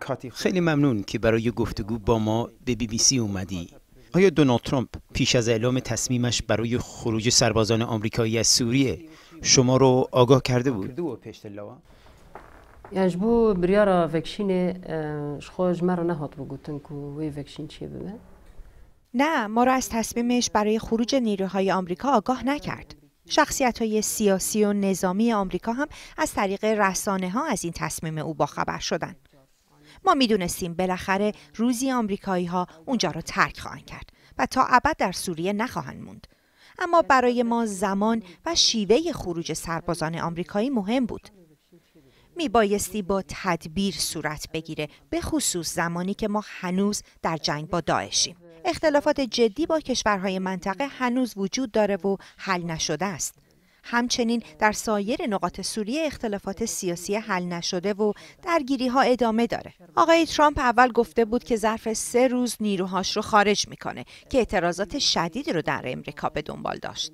کاتی خیلی ممنون که برای گفتگو با ما به بی بی سی اومدی آیا دونالد ترامپ پیش از اعلام تصمیمش برای خروج سربازان آمریکایی از سوریه شما رو آگاه کرده بود؟ یعنی بو بریارا وکشین شخوش مرا نهات بگوتن که وی وکشین چیه ببین؟ نه ما را از تصمیمش برای خروج نیروهای آمریکا آگاه نکرد شخصیت های سیاسی و نظامی آمریکا هم از طریق رسانه ها از این تصمیم او باخبر شدند. ما میدونستیم بالاخره روزی آمریکایی ها اونجا را ترک خواهند کرد و تا ابد در سوریه نخواهند موند. اما برای ما زمان و شیوه خروج سربازان آمریکایی مهم بود. می بایستی با تدبیر صورت بگیره به خصوص زمانی که ما هنوز در جنگ با داعشیم. اختلافات جدی با کشورهای منطقه هنوز وجود داره و حل نشده است. همچنین در سایر نقاط سوریه اختلافات سیاسی حل نشده و درگیری ها ادامه داره. آقای ترامپ اول گفته بود که ظرف سه روز نیروهاش رو خارج میکنه که اعتراضات شدید رو در امریکا به دنبال داشت.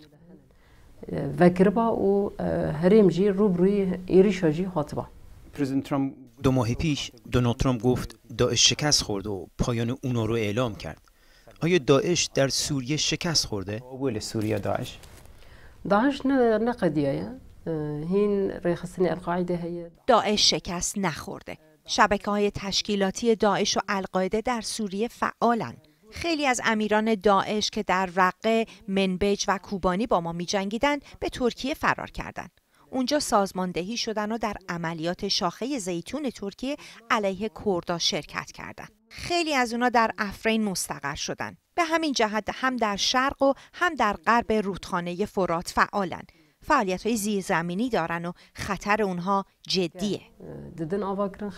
دو ماه پیش دونالد ترامپ گفت داعش شکست خورد و پایان اونا رو اعلام کرد. آیا داعش در سوریه شکست خورده؟ سوریه داعش داعش نه نقدیه. هین القاعده داعش شکست نخورده شبکه های تشکیلاتی داعش و القاعده در سوریه فعالن خیلی از امیران داعش که در رقه، منبج و کوبانی با ما می به ترکیه فرار کردند. اونجا سازماندهی شدن و در عملیات شاخه زیتون ترکیه علیه کردها شرکت کردند. خیلی از اونا در افرین مستقر شدن. به همین جهت هم در شرق و هم در غرب رودخانه فرات فعالن. فعالیت های زیرزمینی دارن و خطر اونها جدیه. آواگرن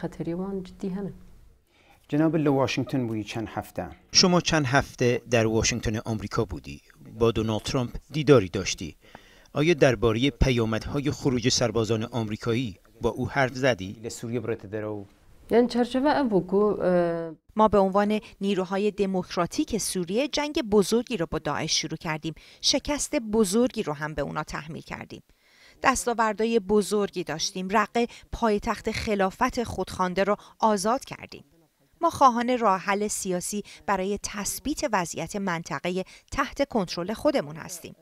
جناب واشنگتن بودی چند هفته شما چند هفته در واشنگتن آمریکا بودی با دونالد ترامپ دیداری داشتی آیا درباره پیامدهای خروج سربازان آمریکایی با او حرف زدی؟ یعنی ما به عنوان نیروهای دموکراتیک سوریه جنگ بزرگی رو با داعش شروع کردیم شکست بزرگی رو هم به اونا تحمیل کردیم دستاوردهای بزرگی داشتیم رقه پایتخت خلافت خودخوانده را آزاد کردیم ما خواهان راه حل سیاسی برای تثبیت وضعیت منطقه تحت کنترل خودمون هستیم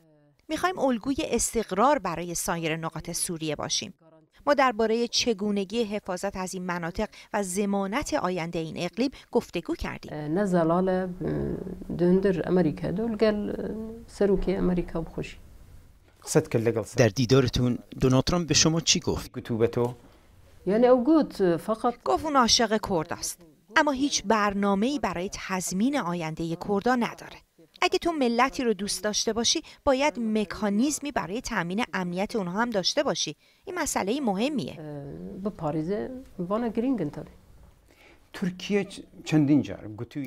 میخوایم الگوی استقرار برای سایر نقاط سوریه باشیم ما درباره چگونگی حفاظت از این مناطق و زمانت آینده این اقلیم گفتگو کردیم دندر امریکا دولگل سروکی امریکا بخوشی در دیدارتون دونالد ترامپ به شما چی گفت؟ یعنی او گفت فقط گفت اون عاشق کرد است اما هیچ برنامه‌ای برای تضمین آینده کردا نداره اگه تو ملتی رو دوست داشته باشی باید مکانیزمی برای تامین امنیت اونها هم داشته باشی این مسئله مهمیه ترکیه چندین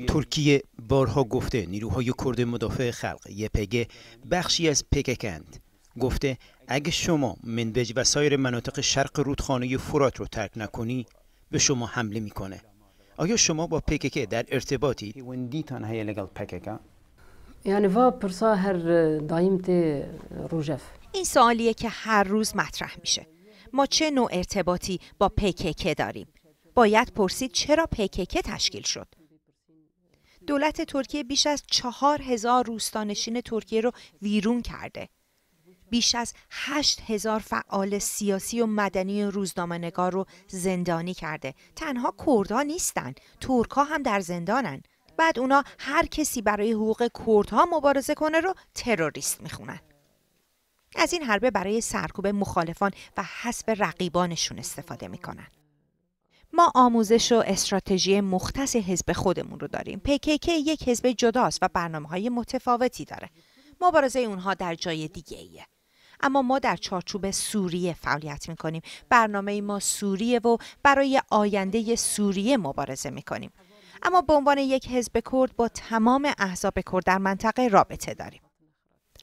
ترکیه بارها گفته نیروهای کرد مدافع خلق پگه بخشی از پککند گفته اگه شما منبج و سایر مناطق شرق رودخانه فرات رو ترک نکنی به شما حمله میکنه آیا شما با پککه در ارتباطی؟ یعنی وا پرسا هر دایم روژف این سوالیه که هر روز مطرح میشه ما چه نوع ارتباطی با پککه داریم باید پرسید چرا پککه تشکیل شد دولت ترکیه بیش از چهار هزار روستانشین ترکیه رو ویرون کرده بیش از هشت هزار فعال سیاسی و مدنی و نگار رو زندانی کرده تنها کردها نیستن ترکها هم در زندانن بعد اونا هر کسی برای حقوق کردها مبارزه کنه رو تروریست میخونن از این حربه برای سرکوب مخالفان و حسب رقیبانشون استفاده میکنن ما آموزش و استراتژی مختص حزب خودمون رو داریم که یک حزب جداست و برنامه های متفاوتی داره مبارزه اونها در جای دیگه ایه اما ما در چارچوب سوریه فعالیت میکنیم برنامه ما سوریه و برای آینده سوریه مبارزه میکنیم اما به عنوان یک حزب کرد با تمام احزاب کرد در منطقه رابطه داریم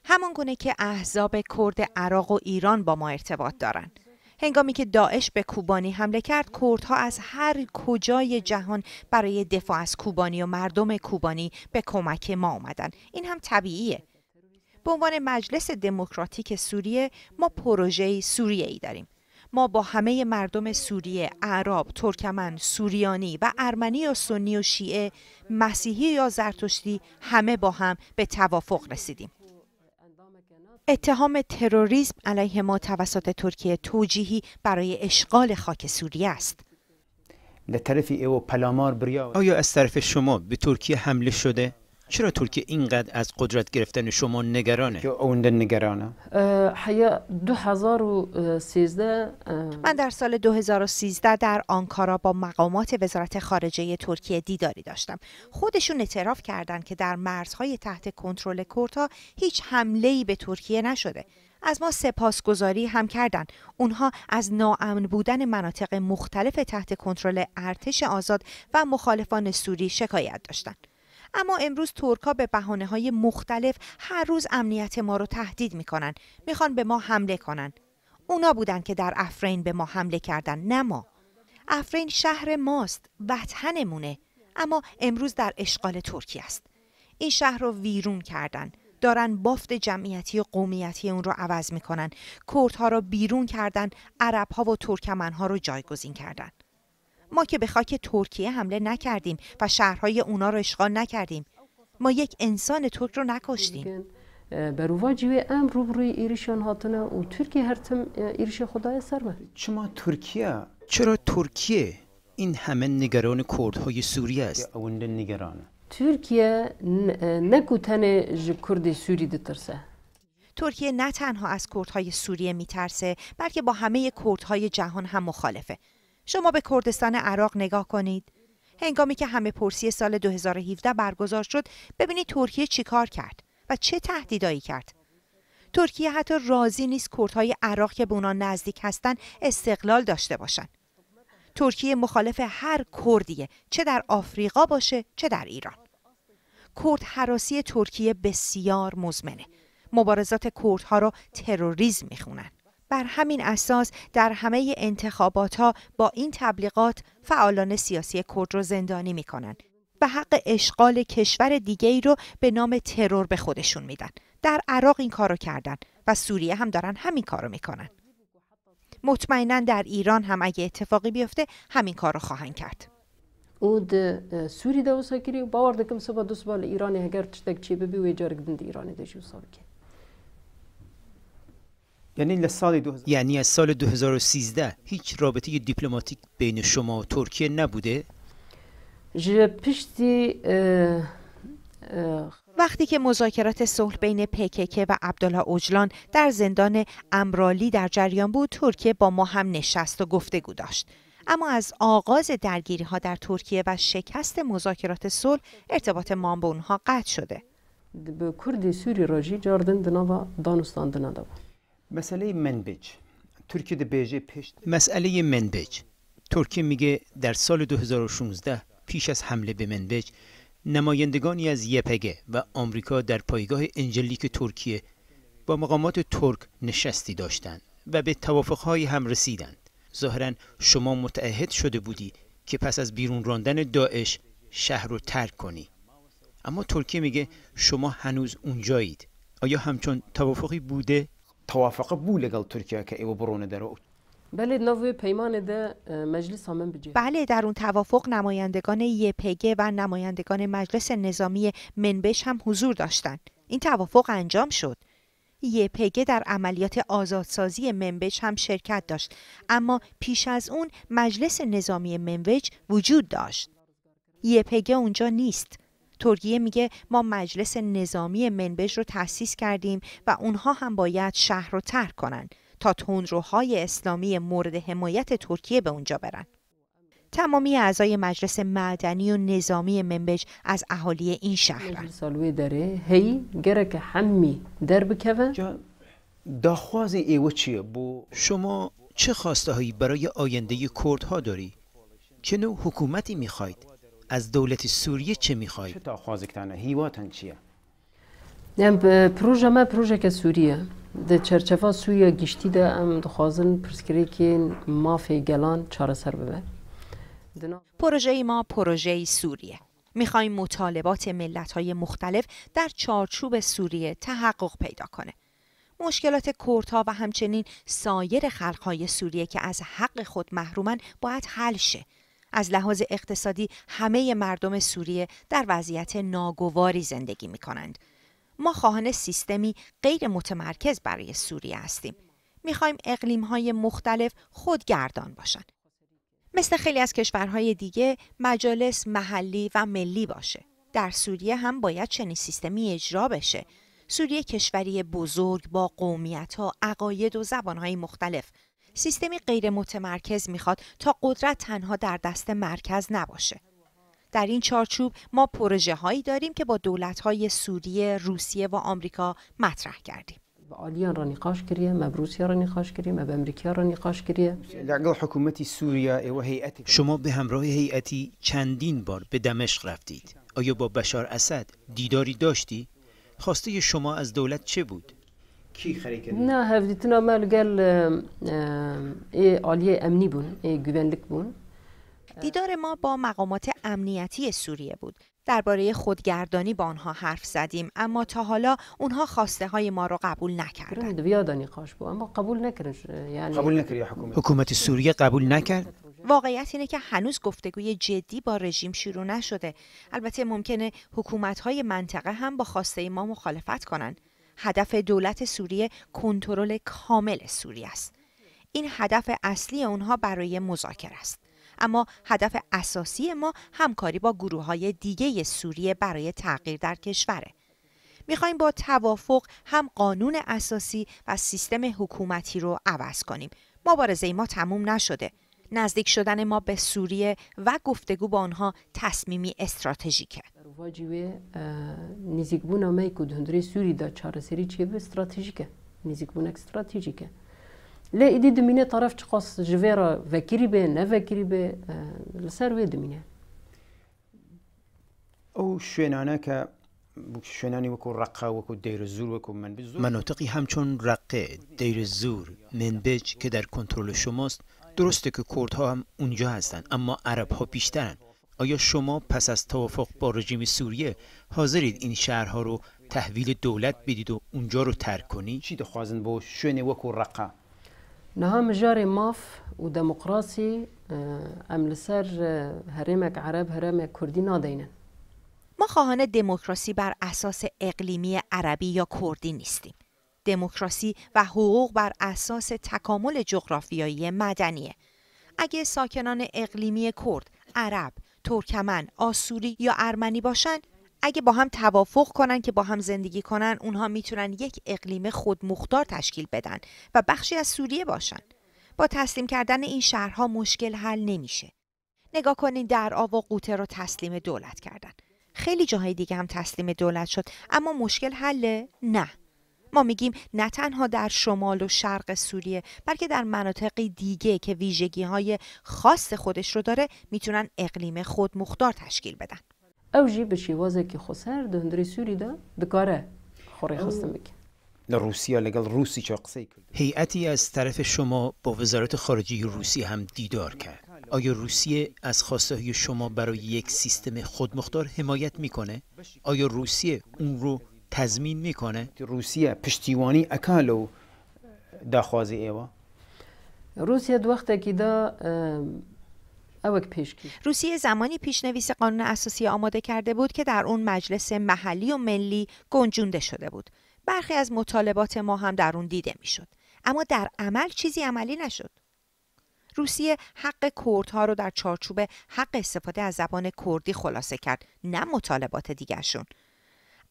همان گونه که احزاب کرد عراق و ایران با ما ارتباط دارند هنگامی که داعش به کوبانی حمله کرد کردها از هر کجای جهان برای دفاع از کوبانی و مردم کوبانی به کمک ما آمدند این هم طبیعیه به عنوان مجلس دموکراتیک سوریه ما پروژه سوریه ای داریم ما با همه مردم سوریه، عرب، ترکمن، سوریانی و ارمنی و سنی و شیعه، مسیحی یا زرتشتی همه با هم به توافق رسیدیم. اتهام تروریسم علیه ما توسط ترکیه توجیهی برای اشغال خاک سوریه است. آیا از طرف شما به ترکیه حمله شده؟ چرا اینقدر از قدرت گرفتن شما نگرانه؟ که نگرانه. حیا 2013 من در سال 2013 در آنکارا با مقامات وزارت خارجه ترکیه دیداری داشتم. خودشون اعتراف کردند که در مرزهای تحت کنترل کردها هیچ حمله‌ای به ترکیه نشده. از ما سپاسگزاری هم کردند. اونها از ناامن بودن مناطق مختلف تحت کنترل ارتش آزاد و مخالفان سوری شکایت داشتند. اما امروز ترکا به بحانه های مختلف هر روز امنیت ما رو تهدید میکنن میخوان به ما حمله کنن اونا بودن که در افرین به ما حمله کردن نه ما افرین شهر ماست وطنمونه اما امروز در اشغال ترکی است این شهر رو ویرون کردن دارن بافت جمعیتی و قومیتی اون رو عوض میکنن کردها رو بیرون کردن عربها و ترکمنها رو جایگزین کردن ما که به خاک ترکیه حمله نکردیم و شهرهای اونا رو اشغال نکردیم ما یک انسان ترک رو نکشتیم برواجی ام روبروی ایریشان هاتنه و ترکیه هرتم ایریش خدای سرمه چما ترکیه چرا ترکیه این همه نگران کردهای سوریه است ترکیه نگوتن کرد سوری دترسه ترکیه نه تنها از کردهای سوریه میترسه بلکه با همه کردهای جهان هم مخالفه شما به کردستان عراق نگاه کنید هنگامی که همه پرسی سال 2017 برگزار شد ببینید ترکیه چیکار کرد و چه تهدیدایی کرد ترکیه حتی راضی نیست کردهای عراق که به اونا نزدیک هستند استقلال داشته باشند ترکیه مخالف هر کردیه چه در آفریقا باشه چه در ایران کرد حراسی ترکیه بسیار مزمنه مبارزات کردها را تروریسم میخونن بر همین اساس در همه انتخابات ها با این تبلیغات فعالان سیاسی کرد رو زندانی میکنن و حق اشغال کشور دیگه ای رو به نام ترور به خودشون میدن در عراق این کارو کردن و سوریه هم دارن همین کارو میکنن مطمئنا در ایران هم اگه اتفاقی بیفته همین کارو خواهند کرد او سوری کری باور دکم سبا ایران هگر تشتک چی دشو یعنی, یعنی از سال 2013 هیچ رابطه دیپلماتیک بین شما و ترکیه نبوده وقتی که مذاکرات صلح بین پکک و عبدالله اوجلان در زندان امرالی در جریان بود ترکیه با ما هم نشست و گفتگو داشت اما از آغاز درگیری ها در ترکیه و شکست مذاکرات صلح ارتباط ما با اونها قطع شده به کردی سوری راجی دنا و دانستان دنوا مسئله منبج ترکی ده مسئله منبج ترکیه میگه در سال 2016 پیش از حمله به منبج نمایندگانی از یپگه و آمریکا در پایگاه انجلیک ترکیه با مقامات ترک نشستی داشتند و به توافقهایی هم رسیدند ظاهرا شما متعهد شده بودی که پس از بیرون راندن داعش شهر رو ترک کنی اما ترکیه میگه شما هنوز اونجایید آیا همچون توافقی بوده توافق ترکیه که که بله نوی پیمان مجلس بله در اون توافق نمایندگان یپگه و نمایندگان مجلس نظامی منبش هم حضور داشتند این توافق انجام شد یپگه در عملیات آزادسازی منبج هم شرکت داشت اما پیش از اون مجلس نظامی منبج وجود داشت یپگه اونجا نیست ترکیه میگه ما مجلس نظامی منبژ رو تأسیس کردیم و اونها هم باید شهر رو ترک کنن تا تندروهای اسلامی مورد حمایت ترکیه به اونجا برن. تمامی اعضای مجلس معدنی و نظامی منبج از اهالی این شهر داره هی داخواز ایو بو شما چه خواسته هایی برای آینده کردها داری؟ چه نوع حکومتی میخواید؟ از دولت سوریه چه میخوای؟ چه تا خوازکتانه هیواتن چیه؟ ام پروژه ما پروژه که سوریه در چرچفا سوریه گشتی ده ام دخوازن پرسکری که مافی گلان چاره سر ببه پروژه ما پروژه سوریه میخوایم مطالبات ملت های مختلف در چارچوب سوریه تحقق پیدا کنه مشکلات کردها و همچنین سایر خلقهای سوریه که از حق خود محرومن باید حل شه از لحاظ اقتصادی همه مردم سوریه در وضعیت ناگواری زندگی می کنند. ما خواهان سیستمی غیر متمرکز برای سوریه هستیم. می خواهیم اقلیم های مختلف خودگردان باشند. مثل خیلی از کشورهای دیگه مجالس محلی و ملی باشه. در سوریه هم باید چنین سیستمی اجرا بشه. سوریه کشوری بزرگ با قومیت ها، عقاید و زبان های مختلف سیستمی غیر متمرکز میخواد تا قدرت تنها در دست مرکز نباشه. در این چارچوب ما پروژه هایی داریم که با دولت های سوریه، روسیه و آمریکا مطرح کردیم. عالیان را نقاش کریم روسیه را نقاش کریم امریکا را شما به همراه هیئتی چندین بار به دمشق رفتید. آیا با بشار اسد دیداری داشتی؟ خواسته شما از دولت چه بود؟ کی نه گل ای امنی بون ای بون دیدار ما با مقامات امنیتی سوریه بود درباره خودگردانی با آنها حرف زدیم اما تا حالا اونها خواسته های ما را قبول نکردند بیادانی اما قبول نکردن یعنی قبول حکومت حکومت سوریه قبول نکرد واقعیت اینه که هنوز گفتگوی جدی با رژیم شروع نشده البته ممکنه حکومت های منطقه هم با خواسته ما مخالفت کنند هدف دولت سوریه کنترل کامل سوریه است این هدف اصلی اونها برای مذاکره است اما هدف اساسی ما همکاری با گروه های دیگه سوریه برای تغییر در کشوره میخوایم با توافق هم قانون اساسی و سیستم حکومتی رو عوض کنیم مبارزه ما تموم نشده نزدیک شدن ما به سوریه و گفتگو با آنها تصمیمی استراتژیکه واجی و بودن می کو سوری دا چهار سری چیه به استراتژیکه بودن استراتژیکه لی ادی دمینه طرف چقاس جویرا وکری به نه وکری به لسر و دمینه او شنانه که شنانی وەکو رقه وەکو دەیرە زور من همچون زور منبج که در کنترل شماست درسته که کردها هم اونجا هستن اما عرب ها بیشترن آیا شما پس از توافق با رژیم سوریه حاضرید این شهرها رو تحویل دولت بدید و اونجا رو ترک کنی؟ چی خوازن بو و وکو رقا؟ نها مجار ماف و ام لسر هرمک عرب کردی نادینن ما خواهان دموکراسی بر اساس اقلیمی عربی یا کردی نیستیم دموکراسی و حقوق بر اساس تکامل جغرافیایی مدنیه اگه ساکنان اقلیمی کرد عرب ترکمن، آسوری یا ارمنی باشن اگه با هم توافق کنن که با هم زندگی کنن اونها میتونن یک اقلیم خودمختار تشکیل بدن و بخشی از سوریه باشن با تسلیم کردن این شهرها مشکل حل نمیشه نگاه کنین در و قوطه رو تسلیم دولت کردن خیلی جاهای دیگه هم تسلیم دولت شد اما مشکل حله نه ما میگیم نه تنها در شمال و شرق سوریه بلکه در مناطقی دیگه که ویژگی های خاص خودش رو داره میتونن اقلیم خود مختار تشکیل بدن او به شیوازه که خسر دندری سوری ده دکاره خوری روسی هیئتی از طرف شما با وزارت خارجه روسی هم دیدار کرد آیا روسیه از خواسته شما برای یک سیستم خودمختار حمایت میکنه آیا روسیه اون رو تضمین میکنه روسیه پشتیوانی اکالو داخوازی ایوا روسیه دو دا روسیه زمانی پیشنویس قانون اساسی آماده کرده بود که در اون مجلس محلی و ملی گنجونده شده بود. برخی از مطالبات ما هم در اون دیده میشد. اما در عمل چیزی عملی نشد. روسیه حق کردها رو در چارچوب حق استفاده از زبان کردی خلاصه کرد نه مطالبات دیگرشون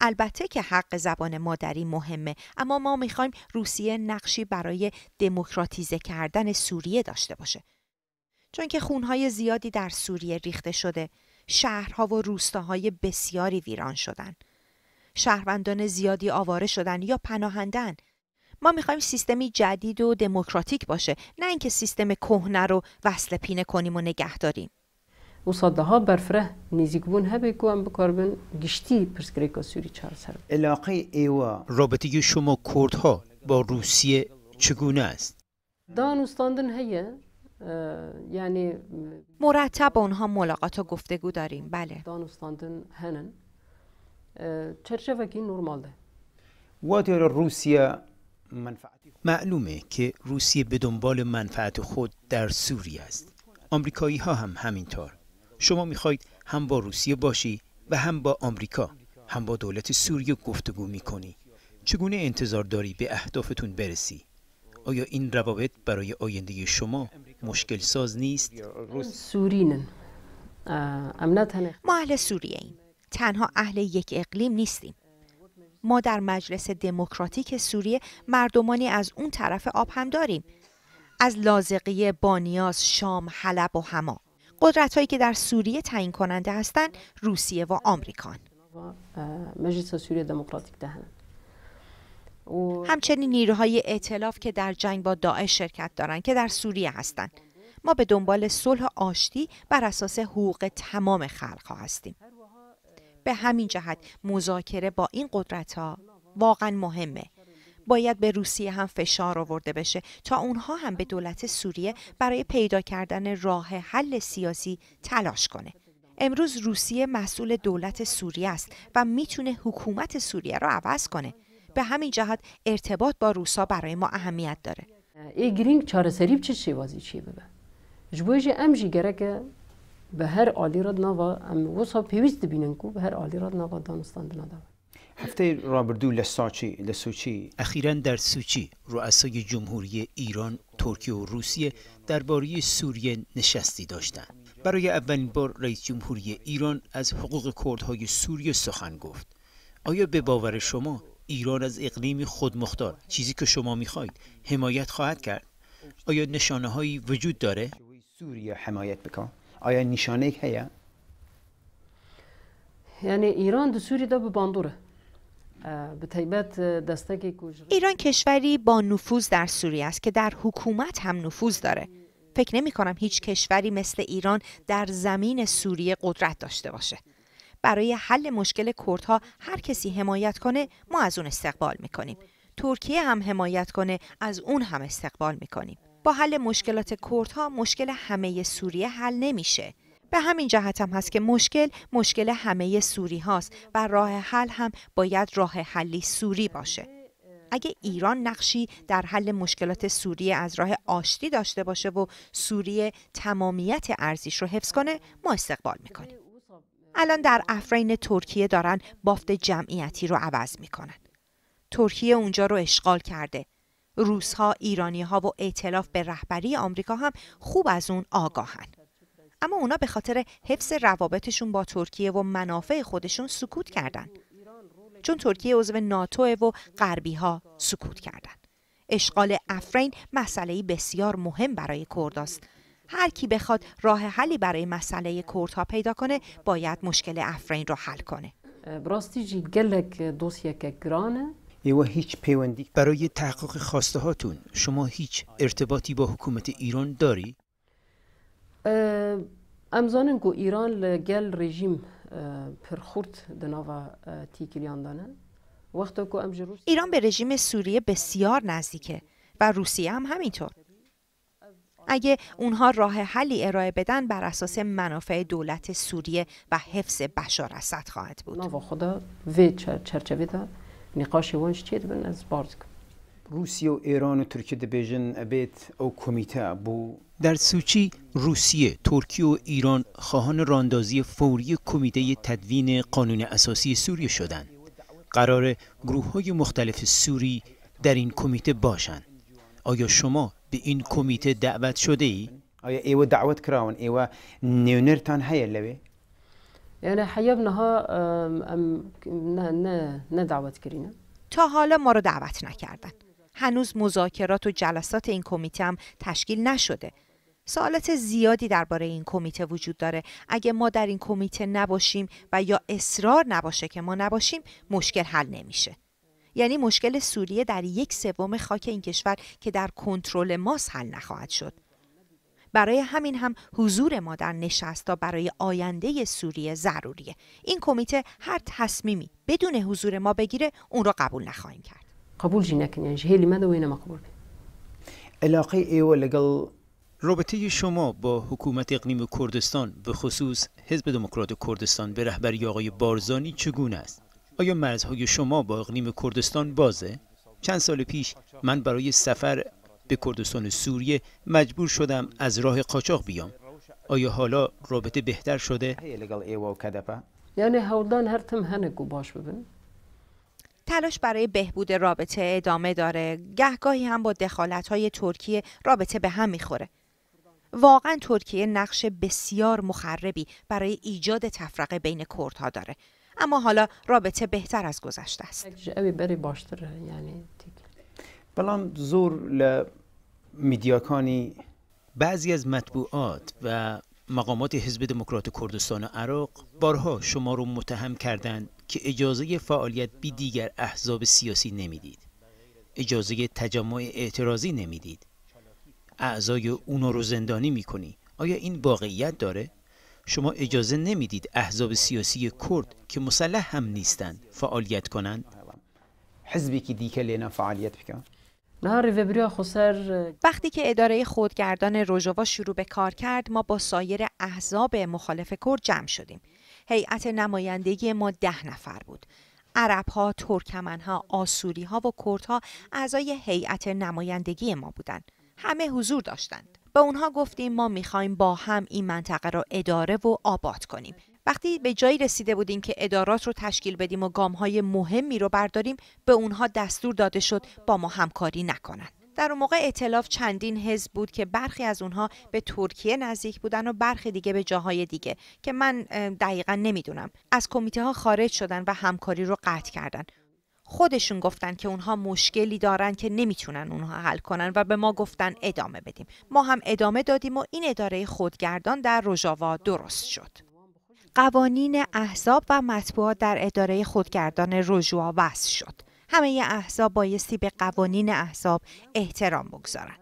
البته که حق زبان مادری مهمه اما ما میخوایم روسیه نقشی برای دموکراتیزه کردن سوریه داشته باشه چون که خونهای زیادی در سوریه ریخته شده شهرها و روستاهای بسیاری ویران شدن شهروندان زیادی آواره شدن یا پناهندن ما میخوایم سیستمی جدید و دموکراتیک باشه نه اینکه سیستم کهنه رو وصل پینه کنیم و نگه داریم و صدها برفره نزیک بون هبه کو ام بکاربن گشتی پرسکریکا سوری چهار سر علاقه ایوا رابطه شما کردها با روسیه چگونه است؟ دانستاندن هیه یعنی مرتب آنها ملاقات و گفتگو داریم بله دانستاندن هنن چرچفکی نرمال ده واتر روسیه معلومه که روسیه به دنبال منفعت خود در سوریه است آمریکایی ها هم همینطور شما میخواید هم با روسیه باشی و هم با آمریکا هم با دولت سوریه گفتگو میکنی چگونه انتظار داری به اهدافتون برسی آیا این روابط برای آینده شما مشکل ساز نیست ما اهل سوریه ایم تنها اهل یک اقلیم نیستیم ما در مجلس دموکراتیک سوریه مردمانی از اون طرف آب هم داریم از لازقیه بانیاز شام حلب و هما؟ قدرت هایی که در سوریه تعیین کننده هستند روسیه و آمریکان. مجلس سوریه دموکراتیک همچنین نیروهای ائتلاف که در جنگ با داعش شرکت دارند که در سوریه هستند ما به دنبال صلح آشتی بر اساس حقوق تمام خلق ها هستیم به همین جهت مذاکره با این قدرت ها واقعا مهمه باید به روسیه هم فشار آورده بشه تا اونها هم به دولت سوریه برای پیدا کردن راه حل سیاسی تلاش کنه. امروز روسیه مسئول دولت سوریه است و میتونه حکومت سوریه را عوض کنه. به همین جهت ارتباط با روسا برای ما اهمیت داره. ای گرینگ سریب چه چی چی ببه؟ جبویجی ام جیگره که به هر عالی رد نوا ام وصا پیویست بینن به هر عالی رد نوا دانستان هفته لسوچی اخیرا در سوچی رؤسای جمهوری ایران، ترکیه و روسیه درباره سوریه نشستی داشتند. برای اولین بار رئیس جمهوری ایران از حقوق کردهای سوریه سخن گفت. آیا به باور شما ایران از اقلیم خودمختار چیزی که شما میخواید حمایت خواهد کرد؟ آیا نشانه هایی وجود داره؟ سوریه حمایت بکن. آیا نشانه هیا؟ یعنی ایران در سوریه دا به باندوره. ایران کشوری با نفوذ در سوریه است که در حکومت هم نفوذ داره فکر نمی کنم هیچ کشوری مثل ایران در زمین سوریه قدرت داشته باشه برای حل مشکل کردها هر کسی حمایت کنه ما از اون استقبال میکنیم ترکیه هم حمایت کنه از اون هم استقبال میکنیم با حل مشکلات کردها مشکل همه سوریه حل نمیشه به همین جهت هم هست که مشکل مشکل همه سوری هاست و راه حل هم باید راه حلی سوری باشه. اگه ایران نقشی در حل مشکلات سوریه از راه آشتی داشته باشه و سوریه تمامیت ارزیش رو حفظ کنه ما استقبال میکنیم. الان در افرین ترکیه دارن بافت جمعیتی رو عوض میکنن. ترکیه اونجا رو اشغال کرده. روسها، ایرانیها و اعتلاف به رهبری آمریکا هم خوب از اون آگاهن. اما اونا به خاطر حفظ روابطشون با ترکیه و منافع خودشون سکوت کردن چون ترکیه عضو ناتو و غربی ها سکوت کردن اشغال افرین مسئله بسیار مهم برای کرداست هر کی بخواد راه حلی برای مسئله کردها پیدا کنه باید مشکل افرین را حل کنه هیچ پیوندی برای تحقق خواسته هاتون شما هیچ ارتباطی با حکومت ایران داری؟ امزانن کو ایران لگل رژیم پرخورد دناوا دانه. وقت کو ئەم ایران به رژیم سوریه بسیار نزدیکه و روسیه هم همینطور اگه اونها راه حلی ارائه بدن بر اساس منافع دولت سوریه و حفظ بشار اسد خواهد بود. نو خدا وی چرچوی دا نقاش وانش چید بن از بارد روسیه و ایران و د بیژن ابیت او کمیته بو در سوچی روسیه، ترکیه و ایران خواهان راندازی فوری کمیته تدوین قانون اساسی سوریه شدند. قرار گروه های مختلف سوری در این کمیته باشند. آیا شما به این کمیته دعوت شده ای؟ آیا ایو دعوت کراون ایو نیونرتان هیا لبه؟ یعنی حیب نه نه نه دعوت کرینه تا حالا ما رو دعوت نکردن هنوز مذاکرات و جلسات این کمیته هم تشکیل نشده سوالات زیادی درباره این کمیته وجود داره اگه ما در این کمیته نباشیم و یا اصرار نباشه که ما نباشیم مشکل حل نمیشه یعنی مشکل سوریه در یک سوم خاک این کشور که در کنترل ماست حل نخواهد شد برای همین هم حضور ما در نشستا برای آینده سوریه ضروریه این کمیته هر تصمیمی بدون حضور ما بگیره اون را قبول نخواهیم کرد قبول یعنی جهیلی ما مەدە ما قبول علاقه ایو لگل شما با حکومت اقلیم کردستان، به خصوص حزب دموکرات کردستان، به رهبری آقای بارزانی چگونه است؟ آیا مرزهای شما با اقلیم کردستان بازه؟ چند سال پیش من برای سفر به کردستان سوریه مجبور شدم از راه قاچاق بیام آیا حالا رابطه بهتر شده؟ یعنی هولدان هر تم هنگو باش ببین تلاش برای بهبود رابطه ادامه داره گهگاهی هم با های ترکیه رابطه به هم میخوره واقعا ترکیه نقش بسیار مخربی برای ایجاد تفرقه بین کردها داره اما حالا رابطه بهتر از گذشته است بلان زور میدیاکانی بعضی از مطبوعات و مقامات حزب دموکرات کردستان عراق بارها شما رو متهم کردند که اجازه فعالیت بی دیگر احزاب سیاسی نمیدید. اجازه تجمع اعتراضی نمیدید. اعضای اونا رو زندانی میکنی. آیا این واقعیت داره؟ شما اجازه نمیدید احزاب سیاسی کرد که مسلح هم نیستند فعالیت کنند؟ حزبی که دیگه لینا فعالیت بکن وقتی که اداره خودگردان روژوا شروع به کار کرد ما با سایر احزاب مخالف کرد جمع شدیم هیئت نمایندگی ما ده نفر بود عرب ها، ترکمن ها، آسوری ها و کرد ها اعضای هیئت نمایندگی ما بودند. همه حضور داشتند. به اونها گفتیم ما میخوایم با هم این منطقه را اداره و آباد کنیم. وقتی به جایی رسیده بودیم که ادارات رو تشکیل بدیم و های مهمی رو برداریم به اونها دستور داده شد با ما همکاری نکنند در اون موقع اطلاف چندین حزب بود که برخی از اونها به ترکیه نزدیک بودن و برخی دیگه به جاهای دیگه که من دقیقا نمیدونم از کمیته ها خارج شدن و همکاری رو قطع کردن خودشون گفتن که اونها مشکلی دارن که نمیتونن اونها حل کنن و به ما گفتن ادامه بدیم ما هم ادامه دادیم و این اداره خودگردان در رژاوا درست شد قوانین احزاب و مطبوعات در اداره خودگردان رژوا وضع شد. همه احزاب بایستی به قوانین احزاب احترام بگذارند.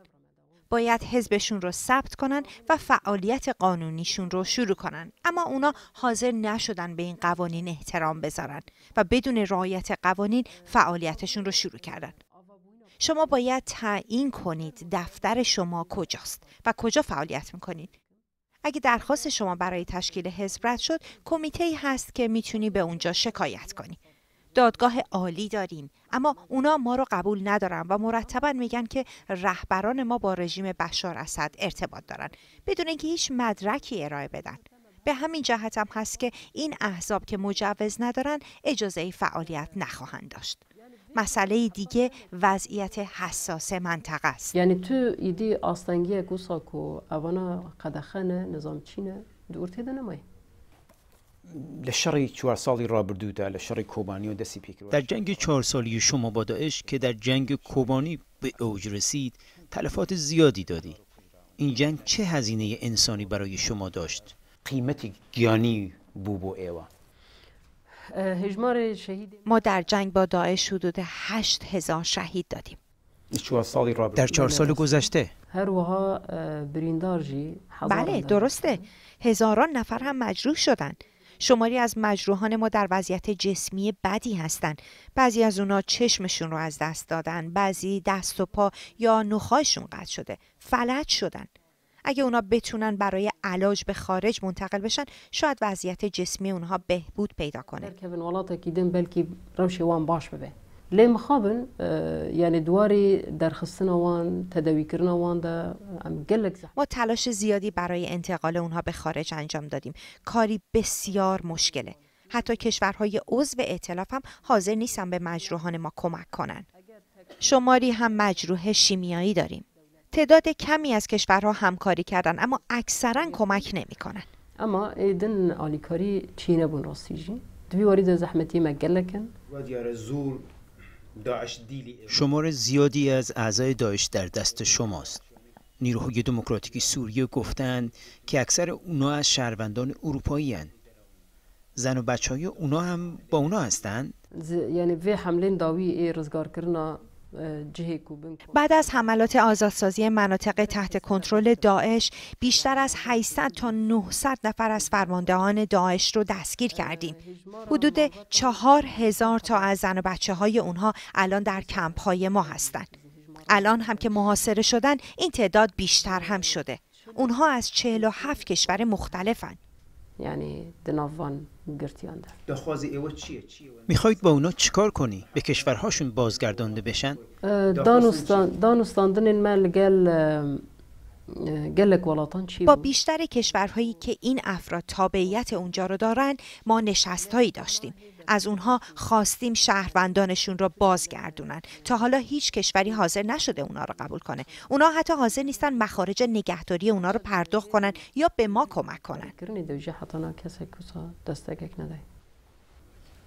باید حزبشون رو ثبت کنن و فعالیت قانونیشون رو شروع کنن اما اونا حاضر نشدن به این قوانین احترام بذارن و بدون رعایت قوانین فعالیتشون رو شروع کردن شما باید تعیین کنید دفتر شما کجاست و کجا فعالیت میکنید اگه درخواست شما برای تشکیل حزب رد شد کمیته ای هست که میتونی به اونجا شکایت کنی دادگاه عالی داریم اما اونا ما رو قبول ندارن و مرتبا میگن که رهبران ما با رژیم بشار اسد ارتباط دارن بدون اینکه هیچ مدرکی ارائه بدن به همین جهت هم هست که این احزاب که مجوز ندارن اجازه فعالیت نخواهند داشت مسئله دیگه وضعیت حساس منطقه است یعنی تو ایدی آستنگی گوساکو اوانا قدخن نظام چین دور تیده نمایی لە سالی سالی ساڵی ڕابردوودا لە شەڕی کوبانی و در جنگ چهار سالی شما با داعش که در جنگ کوبانی به اوج رسید تلفات زیادی دادی این جنگ چه هزینه انسانی برای شما داشت قیمت گیانی بو بو ما در جنگ با داعش حدود هزار شهید دادیم در چهار سال گذشته بله درسته هزاران نفر هم مجروح شدند شماری از مجروحان ما در وضعیت جسمی بدی هستند بعضی از اونا چشمشون رو از دست دادن بعضی دست و پا یا نخایشون قطع شده فلج شدن اگه اونا بتونن برای علاج به خارج منتقل بشن شاید وضعیت جسمی اونها بهبود پیدا کنه مخابن یعنی دواری وان تداوی وان ما تلاش زیادی برای انتقال اونها به خارج انجام دادیم کاری بسیار مشکله حتی کشورهای عضو ائتلاف هم حاضر نیستن به مجروحان ما کمک کنن شماری هم مجروح شیمیایی داریم تعداد کمی از کشورها همکاری کردن اما اکثرا کمک نمیکنن اما ایدن آلیکاری چینه بون راستیجی دوی وارد زحمتی مگلکن شمار زیادی از اعضای داعش در دست شماست نیروهای دموکراتیک سوریه گفتند که اکثر اونا از شهروندان اروپایی هستند. زن و بچه های اونا هم با اونا هستند یعنی وی حملین داوی بعد از حملات آزادسازی مناطق تحت کنترل داعش بیشتر از 800 تا 900 نفر از فرماندهان داعش رو دستگیر کردیم. حدود 4000 تا از زن و بچه های اونها الان در کمپ های ما هستند. الان هم که محاصره شدن این تعداد بیشتر هم شده. اونها از 47 کشور مختلفند. یعنی دنوان گرتیان در میخواید با اونا چیکار کنی؟ به کشورهاشون بازگردانده بشن؟ دانستان دانستان دنین من لگل با بیشتر کشورهایی که این افراد تابعیت اونجا رو دارن ما نشستهایی داشتیم از اونها خواستیم شهروندانشون را بازگردونن تا حالا هیچ کشوری حاضر نشده اونا رو قبول کنه اونا حتی حاضر نیستن مخارج نگهداری اونا رو پرداخت کنن یا به ما کمک کنن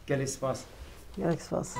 گلیس فاس